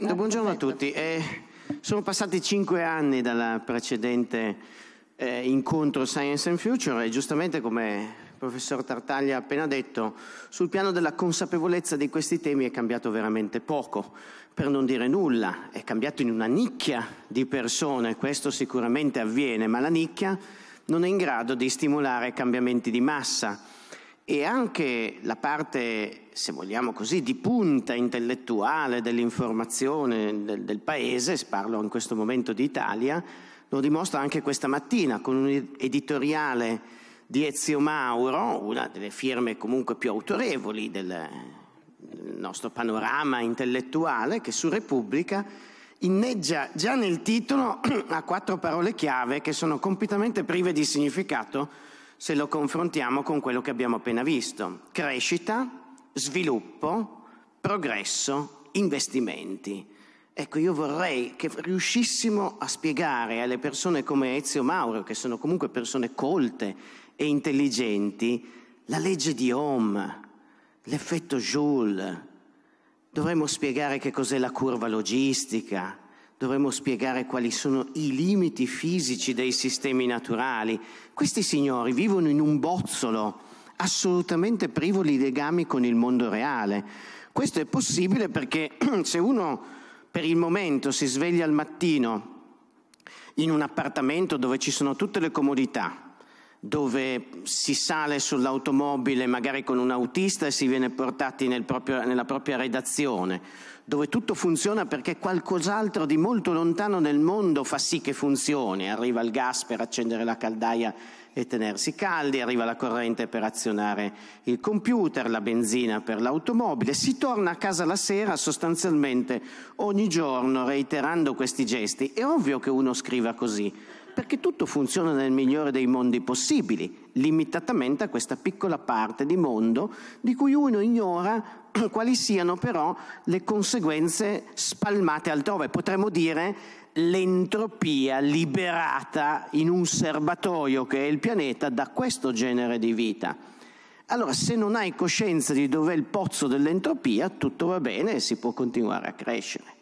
Eh, buongiorno a tutti. Eh, sono passati cinque anni dal precedente eh, incontro Science and Future e giustamente come il professor Tartaglia ha appena detto, sul piano della consapevolezza di questi temi è cambiato veramente poco, per non dire nulla, è cambiato in una nicchia di persone, questo sicuramente avviene, ma la nicchia non è in grado di stimolare cambiamenti di massa e anche la parte, se vogliamo così, di punta intellettuale dell'informazione del, del paese, parlo in questo momento di Italia, lo dimostra anche questa mattina con un editoriale di Ezio Mauro, una delle firme comunque più autorevoli del, del nostro panorama intellettuale, che su Repubblica inneggia già nel titolo a quattro parole chiave che sono completamente prive di significato se lo confrontiamo con quello che abbiamo appena visto. Crescita, sviluppo, progresso, investimenti. Ecco, io vorrei che riuscissimo a spiegare alle persone come Ezio Mauro, che sono comunque persone colte e intelligenti, la legge di Ohm, l'effetto Joule. Dovremmo spiegare che cos'è la curva logistica, dovremmo spiegare quali sono i limiti fisici dei sistemi naturali. Questi signori vivono in un bozzolo, assolutamente privo di legami con il mondo reale. Questo è possibile perché se uno per il momento si sveglia al mattino in un appartamento dove ci sono tutte le comodità, dove si sale sull'automobile magari con un autista e si viene portati nel proprio, nella propria redazione, dove tutto funziona perché qualcos'altro di molto lontano nel mondo fa sì che funzioni, arriva il gas per accendere la caldaia e tenersi caldi, arriva la corrente per azionare il computer, la benzina per l'automobile, si torna a casa la sera sostanzialmente ogni giorno reiterando questi gesti. È ovvio che uno scriva così perché tutto funziona nel migliore dei mondi possibili, limitatamente a questa piccola parte di mondo di cui uno ignora quali siano però le conseguenze spalmate altrove, potremmo dire l'entropia liberata in un serbatoio che è il pianeta da questo genere di vita. Allora, se non hai coscienza di dov'è il pozzo dell'entropia, tutto va bene e si può continuare a crescere.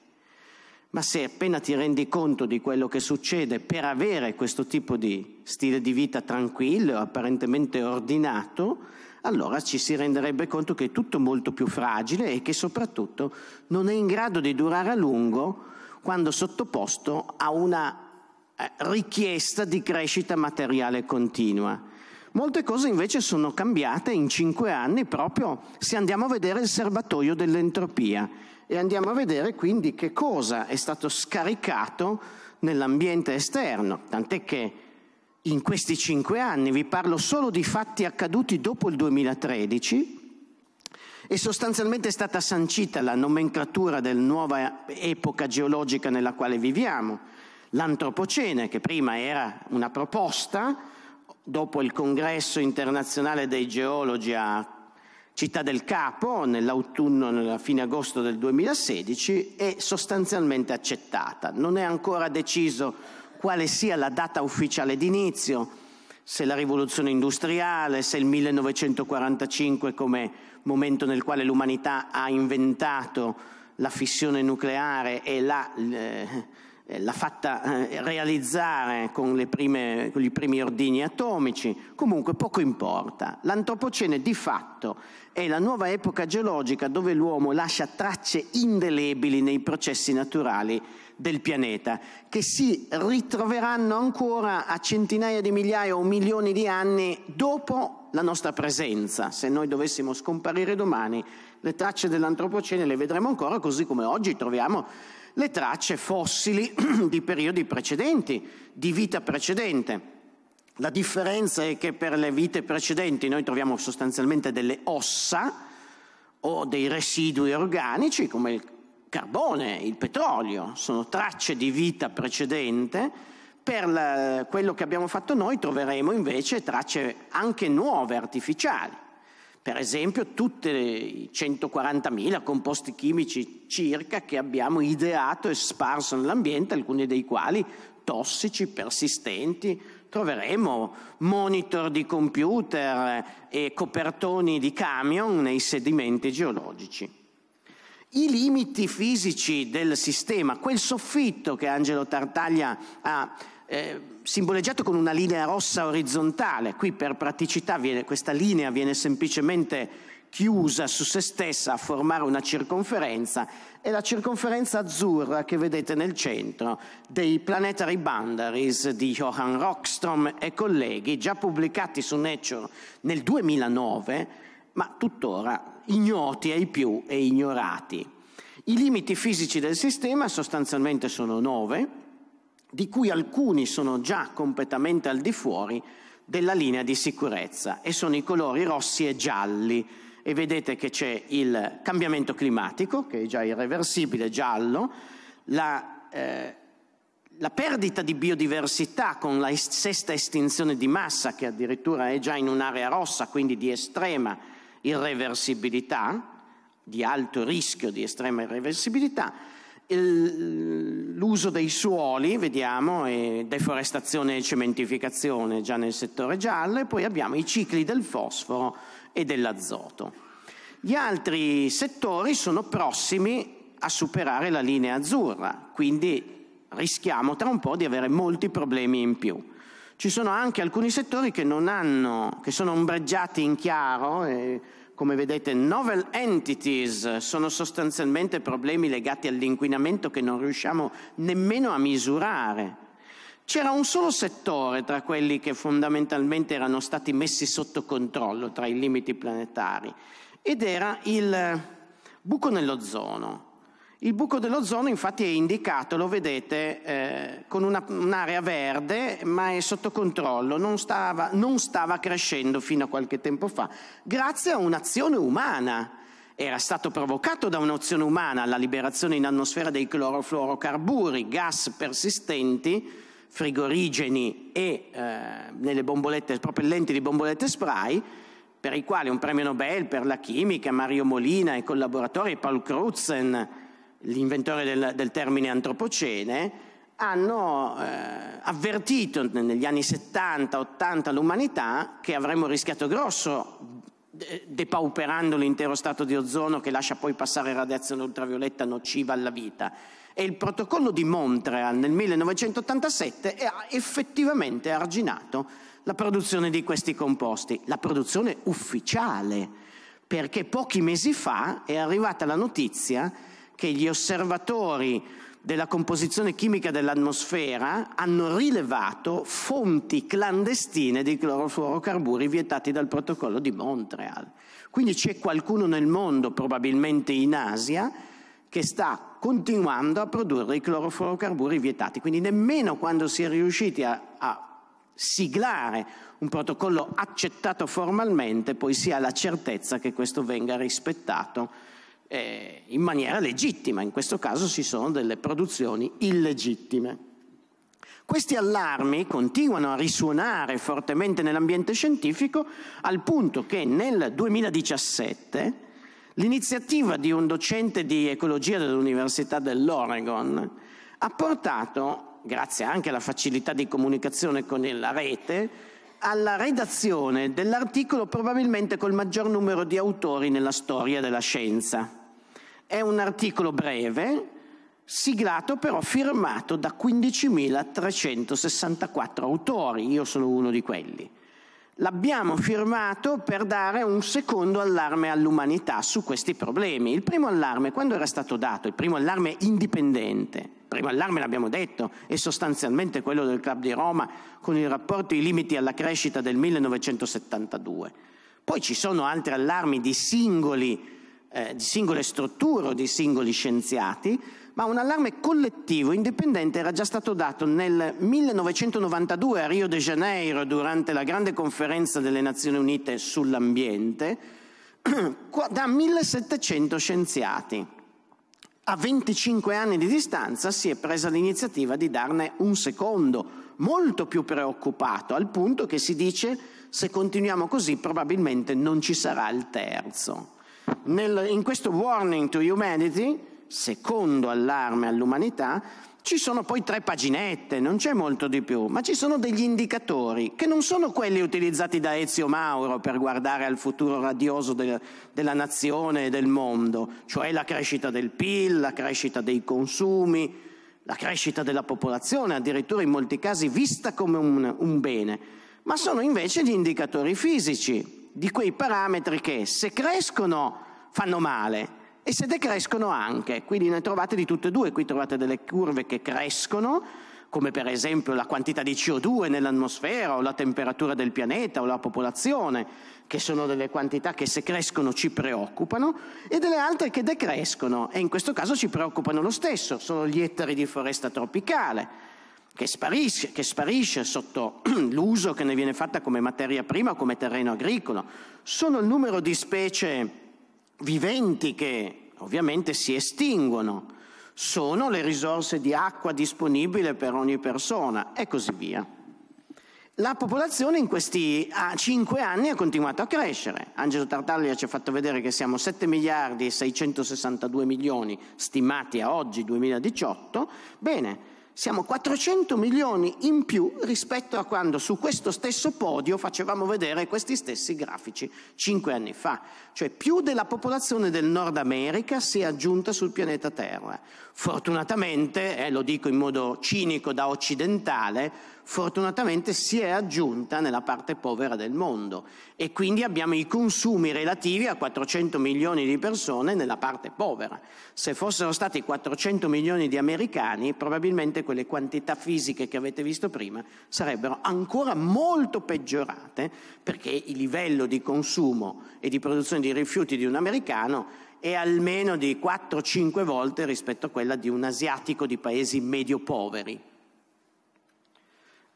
Ma se appena ti rendi conto di quello che succede per avere questo tipo di stile di vita tranquillo, apparentemente ordinato, allora ci si renderebbe conto che è tutto molto più fragile e che soprattutto non è in grado di durare a lungo quando sottoposto a una eh, richiesta di crescita materiale continua. Molte cose invece sono cambiate in cinque anni proprio se andiamo a vedere il serbatoio dell'entropia e andiamo a vedere quindi che cosa è stato scaricato nell'ambiente esterno, tant'è che in questi cinque anni vi parlo solo di fatti accaduti dopo il 2013 e sostanzialmente è stata sancita la nomenclatura della nuova epoca geologica nella quale viviamo, l'antropocene che prima era una proposta, dopo il congresso internazionale dei geologi a Città del Capo nell'autunno, nella fine agosto del 2016, è sostanzialmente accettata. Non è ancora deciso quale sia la data ufficiale d'inizio, se la rivoluzione industriale, se il 1945 come momento nel quale l'umanità ha inventato la fissione nucleare e la... Eh, eh, l'ha fatta eh, realizzare con, prime, con, i primi ordini atomici, comunque poco importa. L'antropocene di fatto è la nuova epoca geologica dove l'uomo lascia tracce indelebili nei processi naturali del pianeta, che si ritroveranno ancora a centinaia di migliaia o milioni di anni dopo la nostra presenza. Se noi dovessimo scomparire domani, le tracce dell'antropocene le vedremo ancora, così come oggi troviamo le tracce fossili di periodi precedenti, di vita precedente. La differenza è che per le vite precedenti noi troviamo sostanzialmente delle ossa o dei residui organici come il carbone, il petrolio, sono tracce di vita precedente. Per la, quello che abbiamo fatto noi troveremo invece tracce anche nuove, artificiali per esempio tutti i 140.000 composti chimici circa che abbiamo ideato e sparso nell'ambiente, alcuni dei quali tossici, persistenti, troveremo monitor di computer e copertoni di camion nei sedimenti geologici. I limiti fisici del sistema, quel soffitto che Angelo Tartaglia ha eh, simboleggiato con una linea rossa orizzontale, qui per praticità viene, questa linea viene semplicemente chiusa su se stessa a formare una circonferenza e la circonferenza azzurra che vedete nel centro dei Planetary Boundaries di Johan Rockstrom e colleghi già pubblicati su Nature nel 2009 ma tuttora ignoti ai più e ignorati. I limiti fisici del sistema sostanzialmente sono nove di cui alcuni sono già completamente al di fuori della linea di sicurezza e sono i colori rossi e gialli e vedete che c'è il cambiamento climatico che è già irreversibile giallo, la, eh, la perdita di biodiversità con la est sesta estinzione di massa che addirittura è già in un'area rossa quindi di estrema irreversibilità, di alto rischio di estrema irreversibilità l'uso dei suoli, vediamo, deforestazione e cementificazione già nel settore giallo, e poi abbiamo i cicli del fosforo e dell'azoto. Gli altri settori sono prossimi a superare la linea azzurra, quindi rischiamo tra un po' di avere molti problemi in più. Ci sono anche alcuni settori che non hanno, che sono ombreggiati in chiaro, eh, come vedete, novel entities sono sostanzialmente problemi legati all'inquinamento che non riusciamo nemmeno a misurare. C'era un solo settore tra quelli che fondamentalmente erano stati messi sotto controllo tra i limiti planetari ed era il buco nell'ozono. Il buco dell'ozono infatti è indicato, lo vedete, eh, con una, un'area verde, ma è sotto controllo, non stava, non stava crescendo fino a qualche tempo fa, grazie a un'azione umana era stato provocato da un'azione umana, la liberazione in atmosfera dei clorofluorocarburi, gas persistenti, frigorigeni e eh, nelle bombolette, propellenti di bombolette spray, per i quali un premio Nobel per la chimica, Mario Molina e collaboratori, Paul Crutzen, l'inventore del, del termine antropocene, hanno eh, avvertito negli anni 70-80 l'umanità che avremmo rischiato grosso depauperando l'intero stato di ozono che lascia poi passare radiazione ultravioletta nociva alla vita. E il protocollo di Montreal nel 1987 ha effettivamente arginato la produzione di questi composti, la produzione ufficiale, perché pochi mesi fa è arrivata la notizia che gli osservatori della composizione chimica dell'atmosfera hanno rilevato fonti clandestine di clorofluorocarburi vietati dal protocollo di Montreal. Quindi c'è qualcuno nel mondo, probabilmente in Asia, che sta continuando a produrre i clorofluorocarburi vietati. Quindi nemmeno quando si è riusciti a, a siglare un protocollo accettato formalmente, poi si ha la certezza che questo venga rispettato eh, in maniera legittima, in questo caso si sono delle produzioni illegittime. Questi allarmi continuano a risuonare fortemente nell'ambiente scientifico al punto che nel 2017 l'iniziativa di un docente di ecologia dell'Università dell'Oregon ha portato, grazie anche alla facilità di comunicazione con la rete, alla redazione dell'articolo probabilmente col maggior numero di autori nella storia della scienza. È un articolo breve, siglato però firmato da 15.364 autori, io sono uno di quelli. L'abbiamo firmato per dare un secondo allarme all'umanità su questi problemi. Il primo allarme, quando era stato dato? Il primo allarme indipendente. Il primo allarme, l'abbiamo detto, è sostanzialmente quello del Club di Roma con il rapporto I limiti alla crescita del 1972. Poi ci sono altri allarmi di singoli eh, di singole strutture o di singoli scienziati, ma un allarme collettivo indipendente era già stato dato nel 1992 a Rio de Janeiro durante la grande conferenza delle Nazioni Unite sull'ambiente da 1700 scienziati. A 25 anni di distanza si è presa l'iniziativa di darne un secondo, molto più preoccupato, al punto che si dice se continuiamo così probabilmente non ci sarà il terzo. Nel, in questo warning to humanity, secondo allarme all'umanità, ci sono poi tre paginette, non c'è molto di più, ma ci sono degli indicatori che non sono quelli utilizzati da Ezio Mauro per guardare al futuro radioso de- della nazione e del mondo, cioè la crescita del PIL, la crescita dei consumi, la crescita della popolazione, addirittura in molti casi vista come un, un bene, ma sono invece gli indicatori fisici, di quei parametri che se crescono fanno male e se decrescono anche, quindi ne trovate di tutte e due, qui trovate delle curve che crescono, come per esempio la quantità di CO2 nell'atmosfera o la temperatura del pianeta o la popolazione, che sono delle quantità che se crescono ci preoccupano, e delle altre che decrescono e in questo caso ci preoccupano lo stesso, sono gli ettari di foresta tropicale che sparisce, che sparisce sotto l'uso che ne viene fatta come materia prima o come terreno agricolo. Sono il numero di specie viventi che ovviamente si estinguono, sono le risorse di acqua disponibili per ogni persona e così via. La popolazione in questi cinque anni ha continuato a crescere. Angelo Tartaglia ci ha fatto vedere che siamo 7 miliardi e 662 milioni stimati a oggi 2018. Bene, siamo 400 milioni in più rispetto a quando su questo stesso podio facevamo vedere questi stessi grafici cinque anni fa. Cioè più della popolazione del Nord America si è aggiunta sul pianeta Terra. Fortunatamente, eh, lo dico in modo cinico da occidentale, fortunatamente si è aggiunta nella parte povera del mondo e quindi abbiamo i consumi relativi a 400 milioni di persone nella parte povera. Se fossero stati 400 milioni di americani, probabilmente quelle quantità fisiche che avete visto prima sarebbero ancora molto peggiorate perché il livello di consumo e di produzione di rifiuti di un americano è almeno di 4-5 volte rispetto a quella di un asiatico di paesi medio poveri.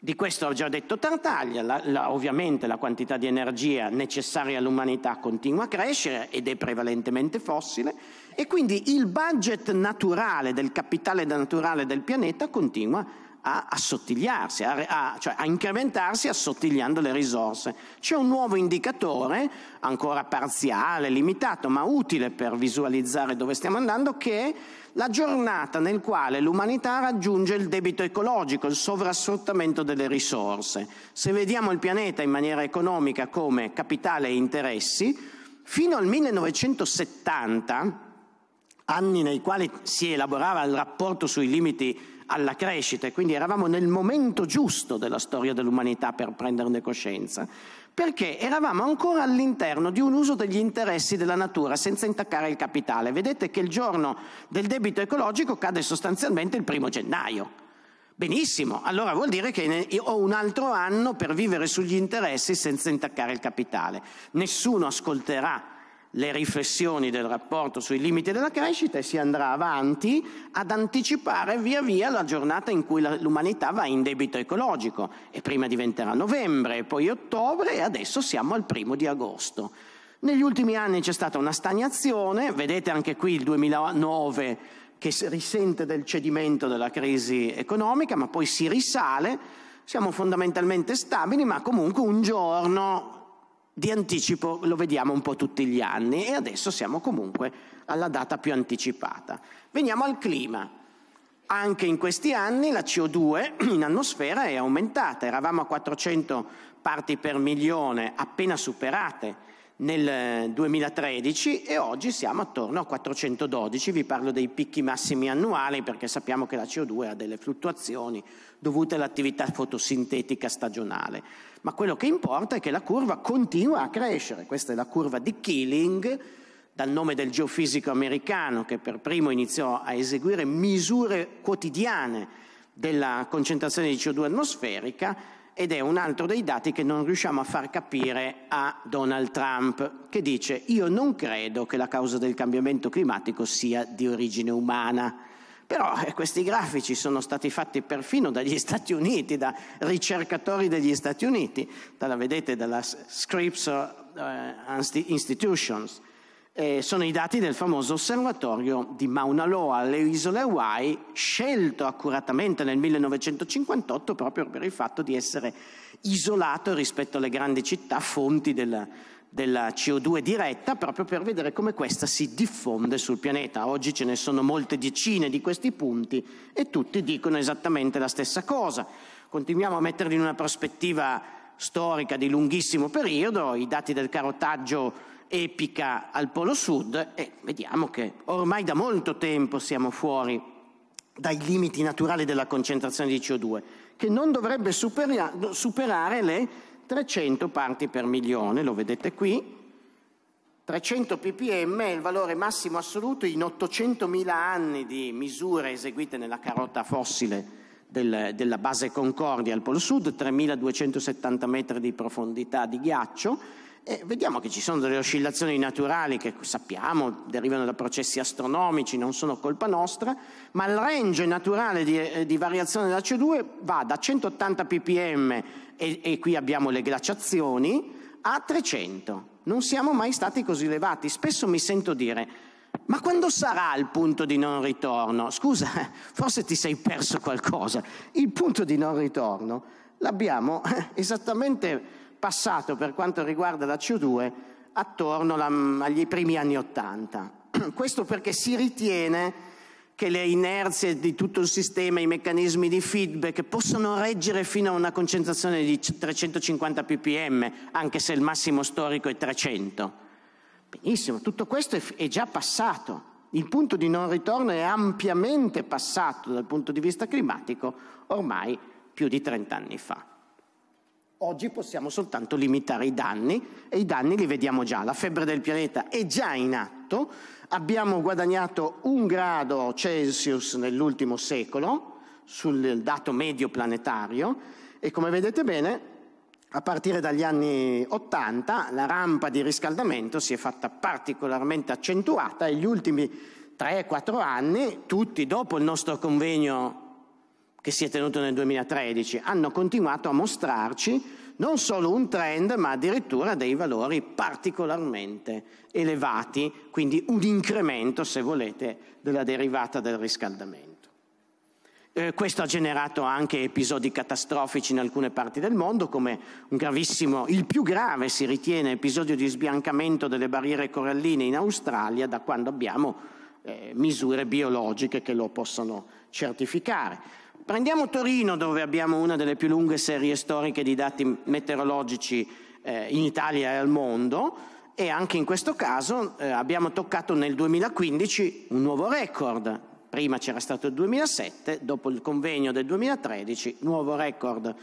Di questo ho già detto Tartaglia, la, la, ovviamente la quantità di energia necessaria all'umanità continua a crescere ed è prevalentemente fossile e quindi il budget naturale del capitale naturale del pianeta continua a assottigliarsi, a, a, cioè a incrementarsi assottigliando le risorse. C'è un nuovo indicatore, ancora parziale, limitato, ma utile per visualizzare dove stiamo andando, che è la giornata nel quale l'umanità raggiunge il debito ecologico, il sovrasfruttamento delle risorse. Se vediamo il pianeta in maniera economica come capitale e interessi, fino al 1970, anni nei quali si elaborava il rapporto sui limiti alla crescita e quindi eravamo nel momento giusto della storia dell'umanità per prenderne coscienza, perché eravamo ancora all'interno di un uso degli interessi della natura senza intaccare il capitale. Vedete che il giorno del debito ecologico cade sostanzialmente il primo gennaio. Benissimo, allora vuol dire che ho un altro anno per vivere sugli interessi senza intaccare il capitale. Nessuno ascolterà le riflessioni del rapporto sui limiti della crescita e si andrà avanti ad anticipare via via la giornata in cui l'umanità va in debito ecologico e prima diventerà novembre, poi ottobre e adesso siamo al primo di agosto. Negli ultimi anni c'è stata una stagnazione, vedete anche qui il 2009 che risente del cedimento della crisi economica, ma poi si risale, siamo fondamentalmente stabili, ma comunque un giorno di anticipo lo vediamo un po' tutti gli anni e adesso siamo comunque alla data più anticipata. Veniamo al clima. Anche in questi anni la CO2 in atmosfera è aumentata, eravamo a 400 parti per milione appena superate nel 2013 eh, e oggi siamo attorno a 412, vi parlo dei picchi massimi annuali perché sappiamo che la CO2 ha delle fluttuazioni dovute all'attività fotosintetica stagionale ma quello che importa è che la curva continua a crescere. Questa è la curva di Killing, dal nome del geofisico americano che per primo iniziò a eseguire misure quotidiane della concentrazione di CO2 atmosferica ed è un altro dei dati che non riusciamo a far capire a Donald Trump, che dice io non credo che la causa del cambiamento climatico sia di origine umana. Però eh, questi grafici sono stati fatti perfino dagli Stati Uniti, da ricercatori degli Stati Uniti, dalla, vedete, dalla Scripps uh, Institutions. Eh, sono i dati del famoso osservatorio di Mauna Loa alle isole Hawaii, scelto accuratamente nel 1958 proprio per il fatto di essere isolato rispetto alle grandi città fonti della, della CO2 diretta proprio per vedere come questa si diffonde sul pianeta. Oggi ce ne sono molte decine di questi punti e tutti dicono esattamente la stessa cosa. Continuiamo a metterli in una prospettiva storica di lunghissimo periodo, i dati del carotaggio epica al Polo Sud e vediamo che ormai da molto tempo siamo fuori dai limiti naturali della concentrazione di CO2, che non dovrebbe superare le 300 parti per milione, lo vedete qui. 300 ppm è il valore massimo assoluto in 800.000 anni di misure eseguite nella carota fossile del, della base Concordia al Polo Sud, 3.270 metri di profondità di ghiaccio. E vediamo che ci sono delle oscillazioni naturali che sappiamo derivano da processi astronomici, non sono colpa nostra, ma il range naturale di, eh, di variazione della CO2 va da 180 ppm e, e qui abbiamo le glaciazioni, a 300. Non siamo mai stati così elevati. Spesso mi sento dire, ma quando sarà il punto di non ritorno? Scusa, forse ti sei perso qualcosa. Il punto di non ritorno l'abbiamo esattamente passato per quanto riguarda la CO2 attorno alla, agli primi anni Ottanta. Questo perché si ritiene che le inerzie di tutto il sistema, i meccanismi di feedback possono reggere fino a una concentrazione di 350 ppm, anche se il massimo storico è 300. Benissimo, tutto questo è già passato. Il punto di non ritorno è ampiamente passato dal punto di vista climatico ormai più di 30 anni fa. Oggi possiamo soltanto limitare i danni e i danni li vediamo già. La febbre del pianeta è già in atto guadagnato, abbiamo guadagnato un grado Celsius nell'ultimo secolo sul dato medio planetario e come vedete bene a partire dagli anni 80 la rampa di riscaldamento si è fatta particolarmente accentuata e gli ultimi 3-4 anni, tutti dopo il nostro convegno che si è tenuto nel 2013, hanno continuato a mostrarci non solo un trend, ma addirittura dei valori particolarmente elevati, quindi un incremento, se volete, della derivata del riscaldamento. Eh, questo ha generato anche episodi catastrofici in alcune parti del mondo, come un gravissimo, il più grave si ritiene, episodio di sbiancamento delle barriere coralline in Australia, da quando abbiamo eh, misure biologiche che lo possono certificare. Prendiamo Torino dove abbiamo una delle più lunghe serie storiche di dati meteorologici eh, in Italia e al mondo e anche in questo caso eh, abbiamo toccato nel 2015 un nuovo record. Prima c'era stato il 2007, dopo il convegno del 2013, nuovo record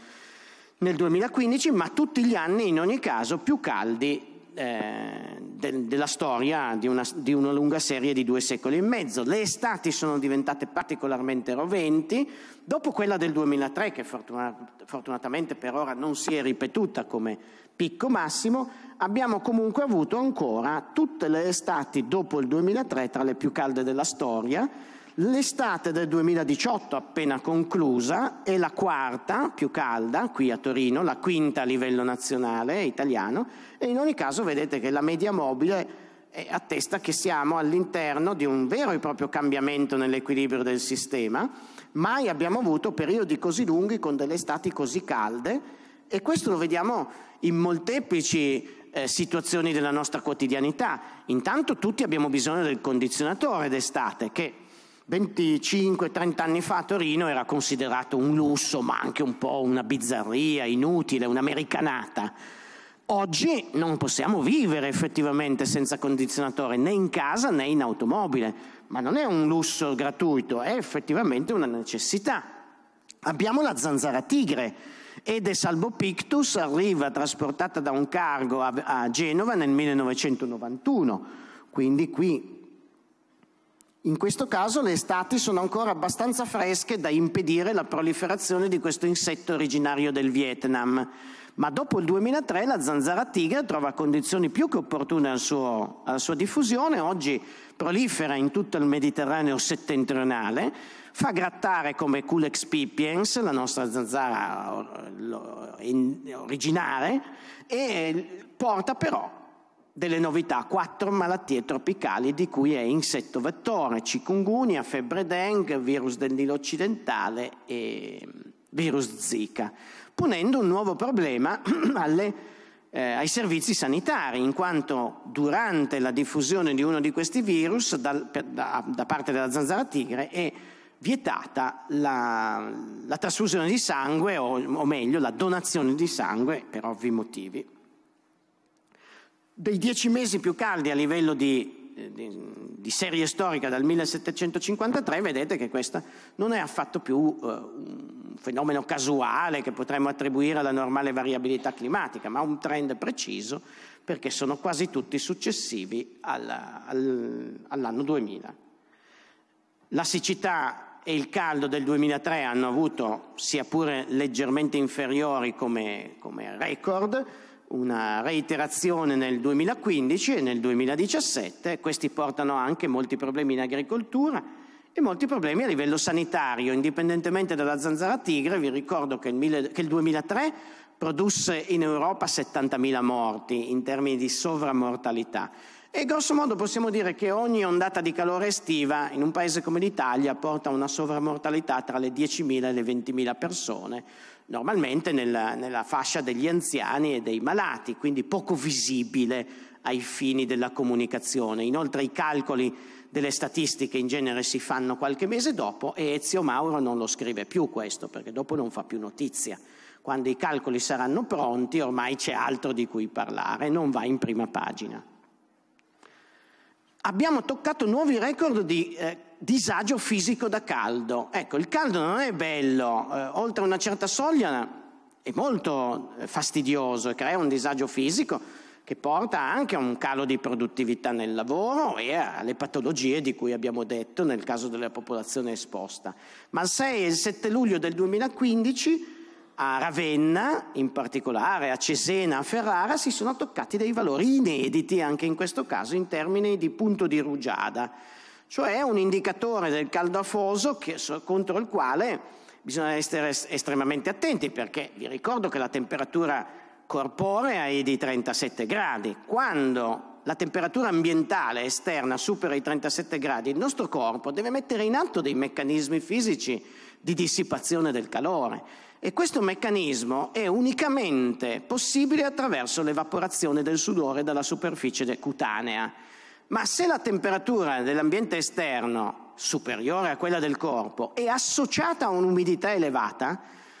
nel 2015, ma tutti gli anni in ogni caso più caldi eh, de, della storia di una, di una lunga serie di due secoli e mezzo. Le estati sono diventate particolarmente roventi, dopo quella del 2003, che fortuna, fortunatamente per ora non si è ripetuta come picco massimo, abbiamo comunque avuto ancora tutte le estati dopo il 2003 tra le più calde della storia, L'estate del 2018 appena conclusa è la quarta più calda qui a Torino, la quinta a livello nazionale italiano e in ogni caso vedete che la media mobile attesta che siamo all'interno di un vero e proprio cambiamento nell'equilibrio del sistema. Mai abbiamo avuto periodi così lunghi con delle estati così calde e questo lo vediamo in molteplici eh, situazioni della nostra quotidianità. Intanto tutti abbiamo bisogno del condizionatore d'estate che 25-30 anni fa Torino era considerato un lusso, ma anche un po' una bizzarria, inutile, un'americanata. Oggi non possiamo vivere effettivamente senza condizionatore né in casa né in automobile, ma non è un lusso gratuito, è effettivamente una necessità. Abbiamo la zanzara tigre, ed è Salvo Pictus arriva trasportata da un cargo a, Genova nel 1991, quindi qui in questo caso le estati sono ancora abbastanza fresche da impedire la proliferazione di questo insetto originario del Vietnam, ma dopo il 2003 la zanzara tigre trova condizioni più che opportune al suo, alla sua diffusione, oggi prolifera in tutto il Mediterraneo settentrionale, fa grattare come Culex pipiens, la nostra zanzara originale, e porta però delle novità, quattro malattie tropicali di cui è insetto vettore, chikungunya, febbre dengue, virus del Nilo occidentale e mm, virus Zika, ponendo un nuovo problema alle, eh, ai servizi sanitari, in quanto durante la diffusione di uno di questi virus dal, per, da, da, parte della zanzara tigre è vietata la, la trasfusione di sangue o, o meglio la donazione di sangue per ovvi motivi dei dieci mesi più caldi a livello di, di, di serie storica dal 1753, vedete che questo non è affatto più uh, un fenomeno casuale che potremmo attribuire alla normale variabilità climatica, ma un trend preciso perché sono quasi tutti successivi alla, al, all'anno 2000. La siccità e il caldo del 2003 hanno avuto, sia pure leggermente inferiori come, come record, una reiterazione nel 2015 e nel 2017, questi portano anche molti problemi in agricoltura e molti problemi a livello sanitario, indipendentemente dalla zanzara tigre, vi ricordo che il, 2003 produsse in Europa 70.000 morti in termini di sovramortalità. E grosso modo possiamo dire che ogni ondata di calore estiva in un paese come l'Italia porta una sovramortalità tra le 10.000 e le 20.000 persone, normalmente nella, nella fascia degli anziani e dei malati, quindi poco visibile ai fini della comunicazione. Inoltre i calcoli delle statistiche in genere si fanno qualche mese dopo e Ezio Mauro non lo scrive più questo perché dopo non fa più notizia. Quando i calcoli saranno pronti ormai c'è altro di cui parlare, non va in prima pagina. Abbiamo toccato nuovi record di eh, disagio fisico da caldo. Ecco, il caldo non è bello, eh, oltre una certa soglia è molto eh, fastidioso e crea un disagio fisico che porta anche a un calo di produttività nel lavoro e alle patologie di cui abbiamo detto nel caso della popolazione esposta. Ma il 6 e il 7 luglio del 2015 a Ravenna, in particolare a Cesena, a Ferrara, si sono toccati dei valori inediti anche in questo caso in termini di punto di rugiada cioè un indicatore del caldo afoso che, contro il quale bisogna essere estremamente attenti perché vi ricordo che la temperatura corporea è di 37 gradi. Quando la temperatura ambientale esterna supera i 37 gradi, il nostro corpo deve mettere in atto dei meccanismi fisici di dissipazione del calore e questo meccanismo è unicamente possibile attraverso l'evaporazione del sudore dalla superficie cutanea. Ma se la temperatura dell'ambiente esterno, superiore a quella del corpo, è associata a un'umidità elevata,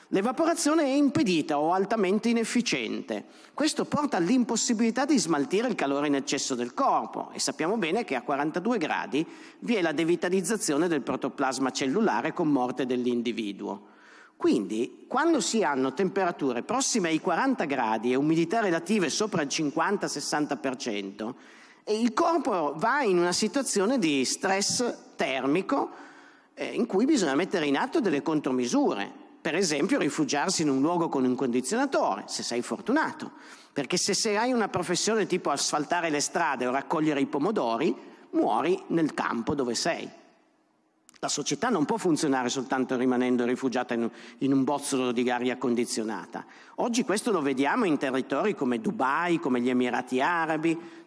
l'evaporazione è impedita o altamente inefficiente. Questo porta all'impossibilità di smaltire il calore in eccesso del corpo e sappiamo bene che a 42 gradi vi è la devitalizzazione del protoplasma cellulare con morte dell'individuo. Quindi, quando si hanno temperature prossime ai 40 gradi e umidità relative sopra il 50-60%, e il corpo va in una situazione di stress termico eh, in cui bisogna mettere in atto delle contromisure. Per esempio rifugiarsi in un luogo con un condizionatore, se sei fortunato, perché se hai una professione tipo asfaltare le strade o raccogliere i pomodori, muori nel campo dove sei. La società non può funzionare soltanto rimanendo rifugiata in un, in un, bozzolo di aria condizionata. Oggi questo lo vediamo in territori come Dubai, come gli Emirati Arabi,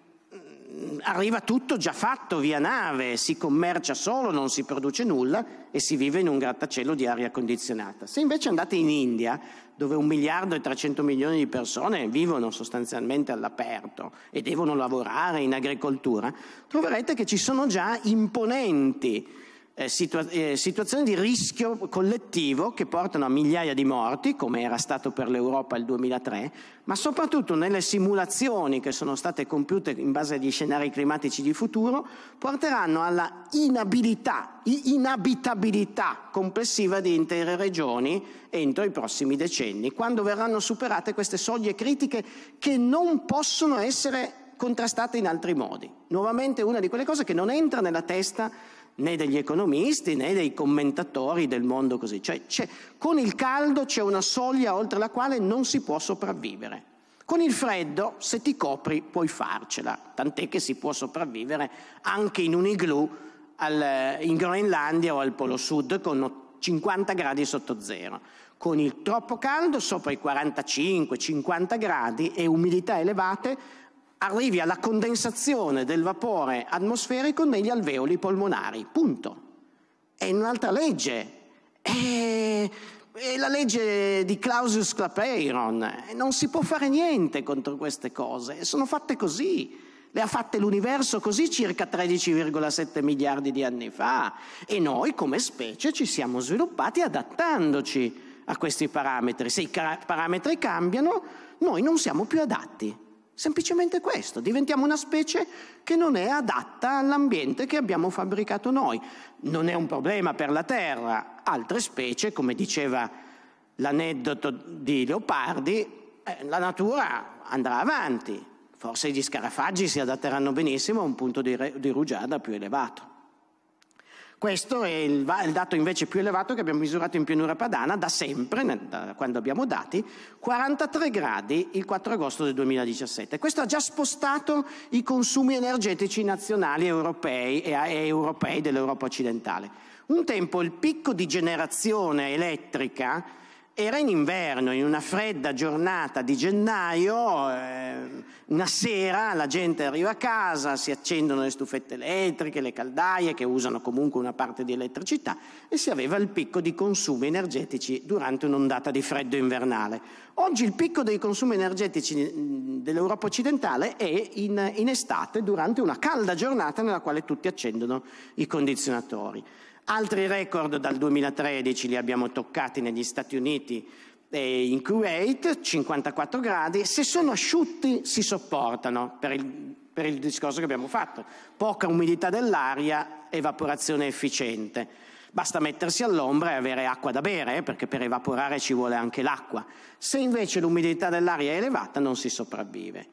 Mm, arriva tutto già fatto via nave, si commercia solo, non si produce nulla e si vive in un grattacielo di aria condizionata. Se invece andate in India, dove un miliardo e trecento milioni di persone vivono sostanzialmente all'aperto e devono lavorare in agricoltura, troverete che ci sono già imponenti eh, situa- eh, situazioni di rischio collettivo che portano a migliaia di morti, come era stato per l'Europa il 2003, ma soprattutto nelle simulazioni che sono state compiute in base agli scenari climatici di futuro, porteranno alla inabilità, inabitabilità complessiva di intere regioni entro i prossimi decenni, quando verranno superate queste soglie critiche che non possono essere contrastate in altri modi. Nuovamente una di quelle cose che non entra nella testa né degli economisti né dei commentatori del mondo così. Cioè, con il caldo c'è una soglia oltre la quale non si può sopravvivere. Con il freddo, se ti copri, puoi farcela, tant'è che si può sopravvivere anche in un igloo al, in Groenlandia o al Polo Sud con 50 gradi sotto zero. Con il troppo caldo, sopra i 45-50 gradi e umidità elevate, arrivi alla condensazione del vapore atmosferico negli alveoli polmonari, punto. È un'altra legge, è, è la legge di Clausius Clapeyron, non si può fare niente contro queste cose, sono fatte così. Le ha fatte l'universo così circa 13,7 miliardi di anni fa e noi come specie ci siamo sviluppati adattandoci a questi parametri. Se i parametri cambiano, noi non siamo più adatti. Semplicemente questo, diventiamo una specie che non è adatta all'ambiente che abbiamo fabbricato noi. Non è un problema per la Terra, altre specie, come diceva l'aneddoto di Leopardi, eh, la natura andrà avanti, forse gli scarafaggi si adatteranno benissimo a un punto di, rugiada più elevato. Questo è il, il, dato invece più elevato che abbiamo misurato in pianura padana da sempre, nel, da quando abbiamo dati, 43 gradi il 4 agosto del 2017. Questo ha già spostato i consumi energetici nazionali europei e, e europei dell'Europa occidentale. Un tempo il picco di generazione elettrica era in inverno, in una fredda giornata di gennaio, eh, una sera la gente arriva a casa, si accendono le stufette elettriche, le caldaie che usano comunque una parte di elettricità e si aveva il picco di consumi energetici durante un'ondata di freddo invernale. Oggi il picco dei consumi energetici mm, dell'Europa occidentale è in, in estate durante una calda giornata nella quale tutti accendono i condizionatori. Altri record dal 2013 li abbiamo toccati negli Stati Uniti e in Kuwait, 54 gradi. Se sono asciutti si sopportano per il, per il discorso che abbiamo fatto. Poca umidità dell'aria, evaporazione efficiente. Basta mettersi all'ombra e avere acqua da bere, eh, perché per evaporare ci vuole anche l'acqua. Se invece l'umidità dell'aria è elevata non si sopravvive.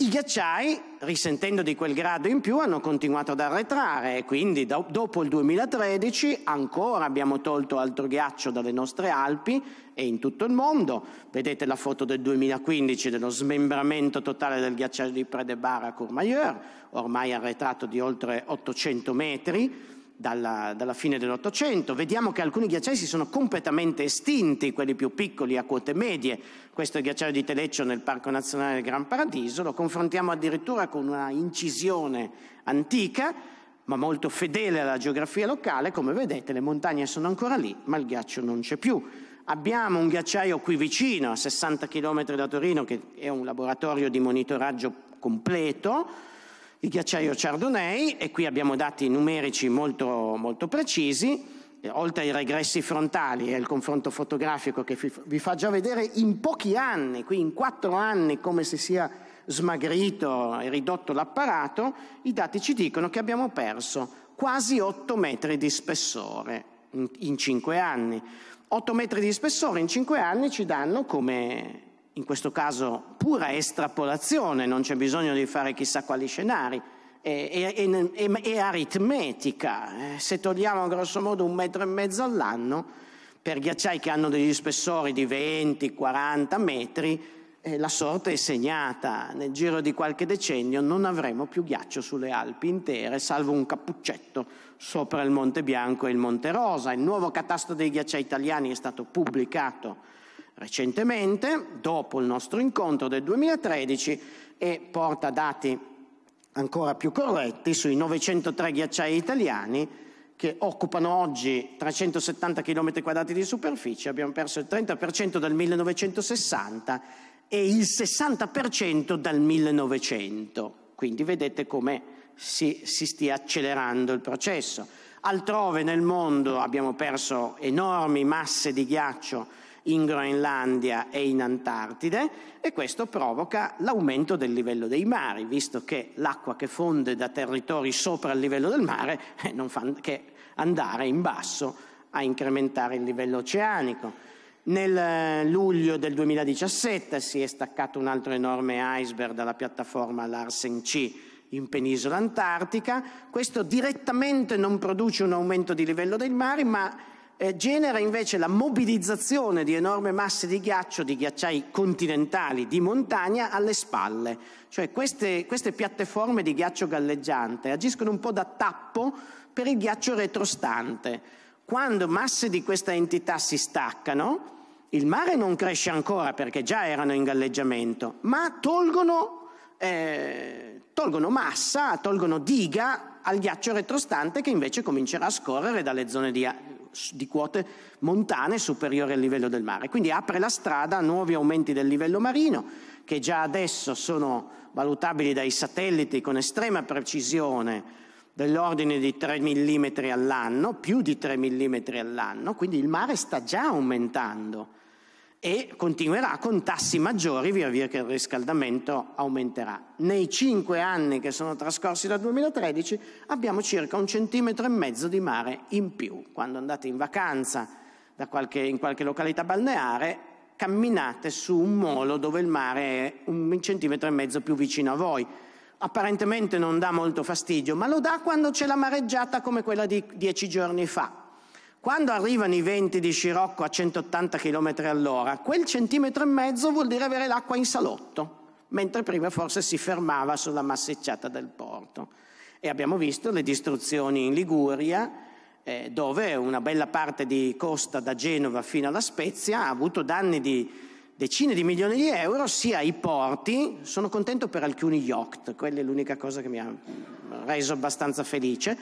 I ghiacciai, risentendo di quel grado in più, hanno continuato ad arretrare e quindi do- dopo il 2013 ancora abbiamo tolto altro ghiaccio dalle nostre Alpi e in tutto il mondo. Vedete la foto del 2015 dello smembramento totale del ghiacciaio di Predebar a Courmayeur, ormai arretrato di oltre 800 metri dalla, dalla, fine dell'Ottocento. Vediamo che alcuni ghiacciai si sono completamente estinti, quelli più piccoli a quote medie. Questo è il ghiacciaio di Teleccio nel Parco Nazionale del Gran Paradiso, lo confrontiamo addirittura con una incisione antica, ma molto fedele alla geografia locale. Come vedete le montagne sono ancora lì, ma il ghiaccio non c'è più. Abbiamo un ghiacciaio qui vicino, a 60 km da Torino, che è un laboratorio di monitoraggio completo, il ghiacciaio Chardonnay, e qui abbiamo dati numerici molto, molto precisi, eh, oltre ai regressi frontali e al confronto fotografico che vi fa già vedere in pochi anni, qui in quattro anni, come si sia smagrito e ridotto l'apparato, i dati ci dicono che abbiamo perso quasi 8 metri di spessore in, in 5 anni. 8 metri di spessore in 5 anni ci danno come in questo caso pura estrapolazione, non c'è bisogno di fare chissà quali scenari, è, è, è, è aritmetica. Eh. Se togliamo grosso modo un metro e mezzo all'anno, per ghiacciai che hanno degli spessori di 20-40 metri, eh, la sorte è segnata, nel giro di qualche decennio non avremo più ghiaccio sulle Alpi intere, salvo un cappuccetto sopra il Monte Bianco e il Monte Rosa. Il nuovo catasto dei ghiacciai italiani è stato pubblicato Recentemente, dopo il nostro incontro del 2013, e porta dati ancora più corretti sui 903 ghiacciai italiani che occupano oggi 370 km quadrati di superficie, abbiamo perso il 30% dal 1960 e il 60% dal 1900. Quindi vedete come si, si stia accelerando il processo. Altrove nel mondo abbiamo perso enormi masse di ghiaccio in Groenlandia e in Antartide e questo provoca l'aumento del livello dei mari, visto che l'acqua che fonde da territori sopra il livello del mare eh, non fa che andare in basso a incrementare il livello oceanico. Nel eh, luglio del 2017 si è staccato un altro enorme iceberg dalla piattaforma Larsen C in penisola antartica. Questo direttamente non produce un aumento di livello dei mari, ma eh, genera invece la mobilizzazione di enorme masse di ghiaccio, di ghiacciai continentali, di montagna alle spalle. Cioè queste, queste piattaforme di ghiaccio galleggiante agiscono un po' da tappo per il ghiaccio retrostante. Quando masse di questa entità si staccano, il mare non cresce ancora perché già erano in galleggiamento, ma tolgono, eh, tolgono massa, tolgono diga al ghiaccio retrostante che invece comincerà a scorrere dalle zone di di quote montane superiori al livello del mare. Quindi apre la strada a nuovi aumenti del livello marino, che già adesso sono valutabili dai satelliti con estrema precisione dell'ordine di 3 mm all'anno, più di 3 mm all'anno, quindi il mare sta già aumentando e continuerà con tassi maggiori via via che il riscaldamento aumenterà. Nei cinque anni che sono trascorsi dal 2013 abbiamo circa un centimetro e mezzo di mare in più. Quando andate in vacanza qualche, in qualche località balneare camminate su un molo dove il mare è un centimetro e mezzo più vicino a voi. Apparentemente non dà molto fastidio, ma lo dà quando c'è la mareggiata come quella di dieci giorni fa quando arrivano i venti di scirocco a 180 km all'ora, quel centimetro e mezzo vuol dire avere l'acqua in salotto, mentre prima forse si fermava sulla massicciata del porto. E abbiamo visto le distruzioni in Liguria, eh, dove una bella parte di costa da Genova fino alla Spezia ha avuto danni di decine di milioni di euro, sia i porti, sono contento per alcuni yacht, quella è l'unica cosa che mi ha reso abbastanza felice,